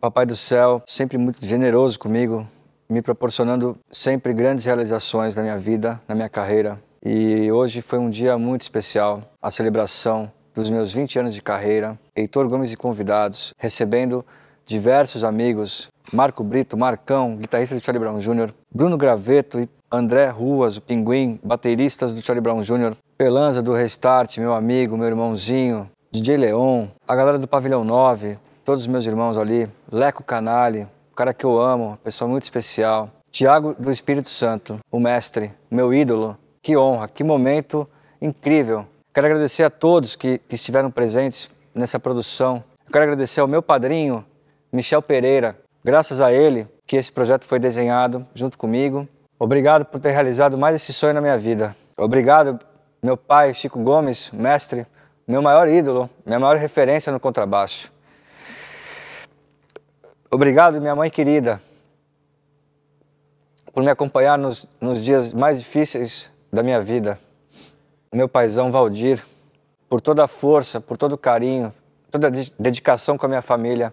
Papai do Céu, sempre muito generoso comigo, me proporcionando sempre grandes realizações na minha vida, na minha carreira. E hoje foi um dia muito especial, a celebração dos meus 20 anos de carreira. Heitor Gomes e convidados, recebendo diversos amigos, Marco Brito, Marcão, guitarrista do Charlie Brown Jr., Bruno Graveto e André Ruas, o Pinguim, bateristas do Charlie Brown Jr., Pelanza do Restart, meu amigo, meu irmãozinho, DJ Leon, a galera do Pavilhão 9, todos os meus irmãos ali, Leco Canali, o cara que eu amo, pessoa muito especial, Tiago do Espírito Santo, o mestre, meu ídolo. Que honra, que momento incrível. Quero agradecer a todos que, que estiveram presentes nessa produção. quero agradecer ao meu padrinho, Michel Pereira. Graças a ele que esse projeto foi desenhado junto comigo. Obrigado por ter realizado mais esse sonho na minha vida. Obrigado, meu pai Chico Gomes, mestre, meu maior ídolo, minha maior referência no contrabaixo. Obrigado, minha mãe querida, por me acompanhar nos, nos dias mais difíceis da minha vida. Meu paizão Valdir, por toda a força, por todo o carinho, toda a dedicação com a minha família.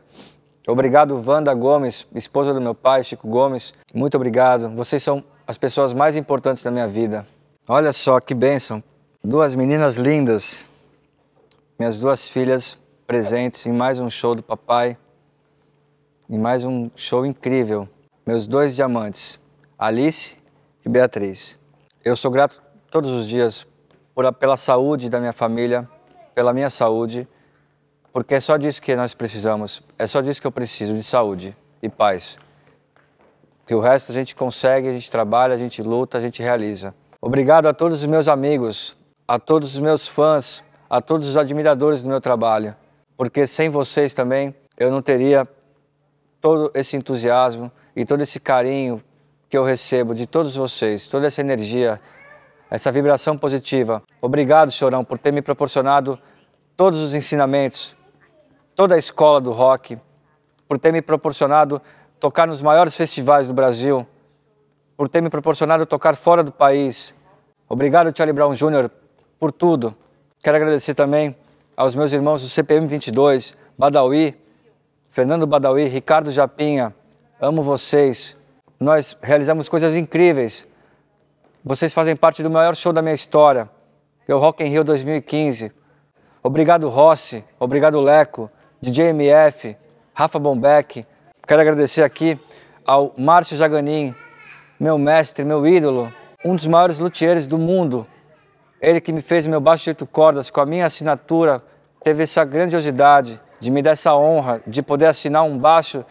Obrigado, Wanda Gomes, esposa do meu pai, Chico Gomes. Muito obrigado. Vocês são as pessoas mais importantes da minha vida. Olha só que bênção. Duas meninas lindas, minhas duas filhas presentes em mais um show do papai em mais um show incrível. Meus dois diamantes, Alice e Beatriz. Eu sou grato todos os dias por, pela saúde da minha família, pela minha saúde, porque é só disso que nós precisamos, é só disso que eu preciso, de saúde e paz. Que o resto a gente consegue, a gente trabalha, a gente luta, a gente realiza. Obrigado a todos os meus amigos, a todos os meus fãs, a todos os admiradores do meu trabalho, porque sem vocês também eu não teria todo esse entusiasmo e todo esse carinho que eu recebo de todos vocês, toda essa energia, essa vibração positiva. Obrigado, Senhorão, por ter me proporcionado todos os ensinamentos, toda a escola do rock, por ter me proporcionado tocar nos maiores festivais do Brasil, por ter me proporcionado tocar fora do país. Obrigado, Charlie Brown Jr., por tudo. Quero agradecer também aos meus irmãos do CPM 22, Badawi, Fernando Badawi, Ricardo Japinha, amo vocês. Nós realizamos coisas incríveis. Vocês fazem parte do maior show da minha história, que é o Rock in Rio 2015. Obrigado Rossi, obrigado Leco, DJ MF, Rafa Bombeck. Quero agradecer aqui ao Márcio Jaganin, meu mestre, meu ídolo, um dos maiores luthiers do mundo. Ele que me fez meu baixo de oito cordas com a minha assinatura, teve essa grandiosidade de me dar essa honra de poder assinar um baixo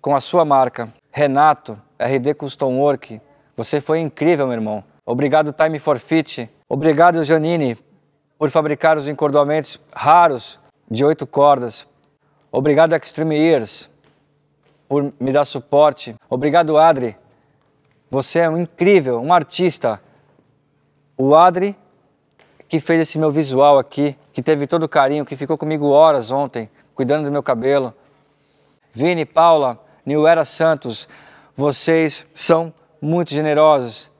com a sua marca. Renato, RD Custom Work, você foi incrível, meu irmão. Obrigado Time for Fit. Obrigado Janine por fabricar os encordoamentos raros de oito cordas. Obrigado Extreme Ears por me dar suporte. Obrigado Adri. Você é um incrível, um artista. O Adri que fez esse meu visual aqui, que teve todo o carinho, que ficou comigo horas ontem, cuidando do meu cabelo. Vini, Paula, Nilera Santos, vocês são muito generosos.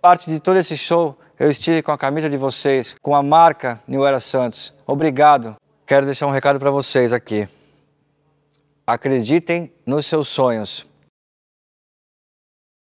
Parte de todo esse show, eu estive com a camisa de vocês, com a marca Nilera Santos. Obrigado. Quero deixar um recado para vocês aqui. Acreditem nos seus sonhos.